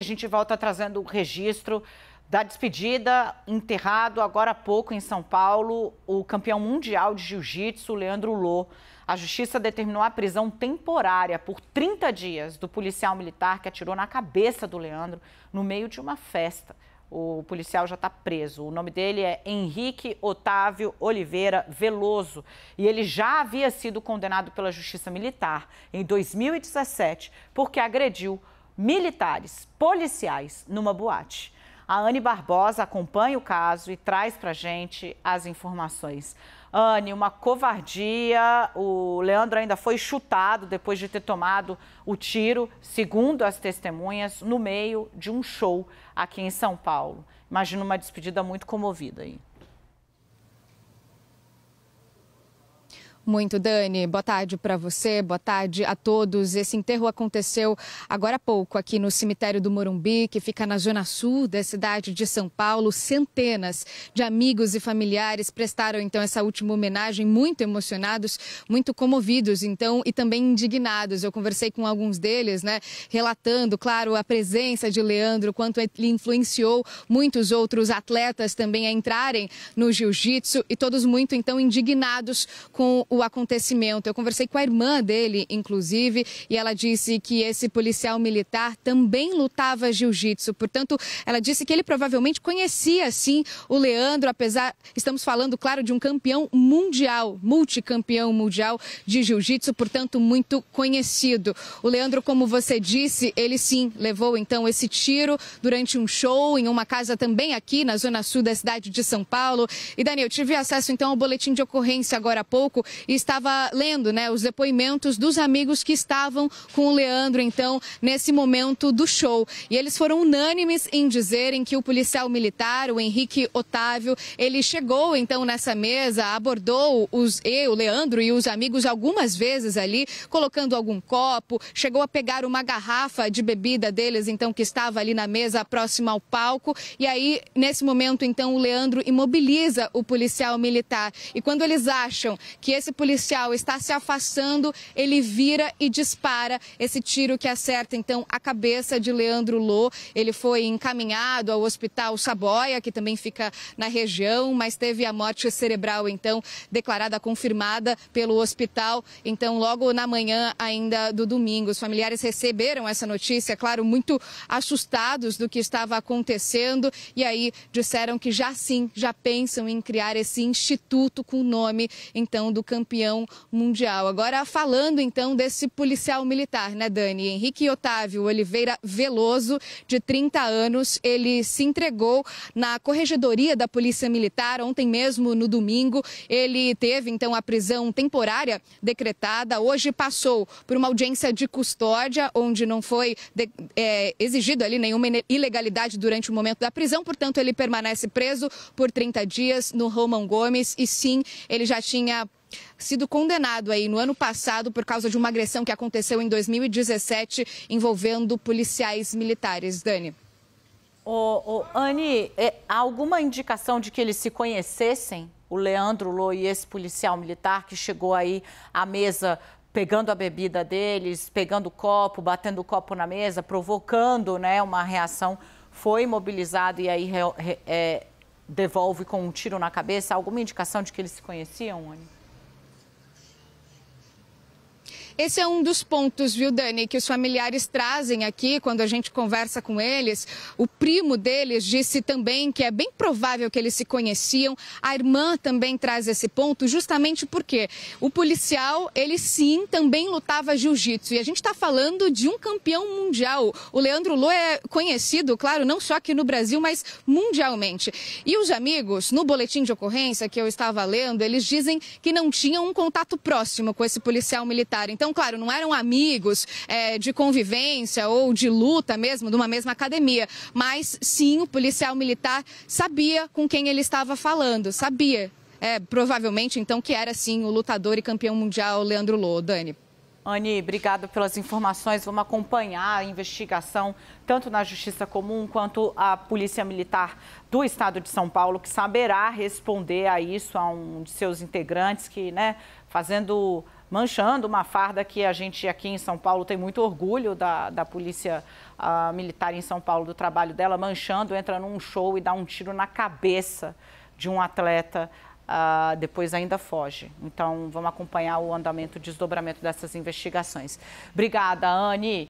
A gente volta trazendo o registro da despedida, enterrado agora há pouco em São Paulo, o campeão mundial de jiu-jitsu, Leandro Lô. A justiça determinou a prisão temporária por 30 dias do policial militar que atirou na cabeça do Leandro no meio de uma festa. O policial já está preso. O nome dele é Henrique Otávio Oliveira Veloso e ele já havia sido condenado pela Justiça Militar em 2017 porque agrediu militares, policiais numa boate. A Anne Barbosa acompanha o caso e traz para gente as informações. Anne, uma covardia. O Leandro ainda foi chutado depois de ter tomado o tiro, segundo as testemunhas, no meio de um show aqui em São Paulo. Imagina uma despedida muito comovida aí. muito, Dani. Boa tarde para você, boa tarde a todos. Esse enterro aconteceu agora há pouco aqui no cemitério do Morumbi, que fica na zona sul da cidade de São Paulo. Centenas de amigos e familiares prestaram então essa última homenagem, muito emocionados, muito comovidos, então, e também indignados. Eu conversei com alguns deles, né, relatando, claro, a presença de Leandro, quanto ele influenciou muitos outros atletas também a entrarem no jiu-jitsu e todos muito então indignados com o o acontecimento. Eu conversei com a irmã dele, inclusive, e ela disse que esse policial militar também lutava jiu-jitsu. Portanto, ela disse que ele provavelmente conhecia sim o Leandro, apesar estamos falando, claro, de um campeão mundial, multicampeão mundial de jiu-jitsu, portanto, muito conhecido. O Leandro, como você disse, ele sim levou então esse tiro durante um show em uma casa também aqui na zona sul da cidade de São Paulo. E Daniel, tive acesso então ao boletim de ocorrência agora há pouco estava lendo né, os depoimentos dos amigos que estavam com o Leandro, então, nesse momento do show. E eles foram unânimes em dizerem que o policial militar, o Henrique Otávio, ele chegou então nessa mesa, abordou os, eu, o Leandro e os amigos algumas vezes ali, colocando algum copo, chegou a pegar uma garrafa de bebida deles, então, que estava ali na mesa próxima ao palco. E aí, nesse momento, então, o Leandro imobiliza o policial militar. E quando eles acham que esse policial está se afastando, ele vira e dispara esse tiro que acerta então a cabeça de Leandro Lô. Ele foi encaminhado ao Hospital Saboia, que também fica na região, mas teve a morte cerebral então declarada confirmada pelo hospital. Então, logo na manhã ainda do domingo, os familiares receberam essa notícia, claro, muito assustados do que estava acontecendo e aí disseram que já sim, já pensam em criar esse instituto com o nome então do cantor campeão mundial. Agora, falando então desse policial militar, né, Dani? Henrique Otávio Oliveira Veloso, de 30 anos, ele se entregou na corregedoria da Polícia Militar ontem mesmo, no domingo. Ele teve então a prisão temporária decretada. Hoje passou por uma audiência de custódia, onde não foi de, é, exigido ali nenhuma ilegalidade durante o momento da prisão, portanto, ele permanece preso por 30 dias no Romão Gomes e sim, ele já tinha sido condenado aí no ano passado por causa de uma agressão que aconteceu em 2017 envolvendo policiais militares. Dani. Ô, ô, Anne, é, alguma indicação de que eles se conhecessem? O Leandro Lô e esse policial militar que chegou aí à mesa pegando a bebida deles, pegando o copo, batendo o copo na mesa, provocando né, uma reação, foi imobilizado e aí re, re, é, devolve com um tiro na cabeça. alguma indicação de que eles se conheciam, Anne? Esse é um dos pontos, viu, Dani, que os familiares trazem aqui quando a gente conversa com eles. O primo deles disse também que é bem provável que eles se conheciam. A irmã também traz esse ponto, justamente porque o policial, ele sim, também lutava jiu-jitsu. E a gente está falando de um campeão mundial. O Leandro Lô é conhecido, claro, não só aqui no Brasil, mas mundialmente. E os amigos, no boletim de ocorrência que eu estava lendo, eles dizem que não tinham um contato próximo com esse policial militar. Então, então, claro, não eram amigos é, de convivência ou de luta mesmo, de uma mesma academia, mas sim o policial militar sabia com quem ele estava falando, sabia. É, provavelmente, então, que era sim o lutador e campeão mundial Leandro Lô. Dani. Anne, obrigada pelas informações. Vamos acompanhar a investigação, tanto na Justiça Comum quanto a Polícia Militar do Estado de São Paulo, que saberá responder a isso, a um de seus integrantes que, né, fazendo manchando uma farda que a gente aqui em São Paulo tem muito orgulho da, da polícia uh, militar em São Paulo, do trabalho dela, manchando, entra num show e dá um tiro na cabeça de um atleta Uh, depois ainda foge. Então, vamos acompanhar o andamento, o desdobramento dessas investigações. Obrigada, Anne.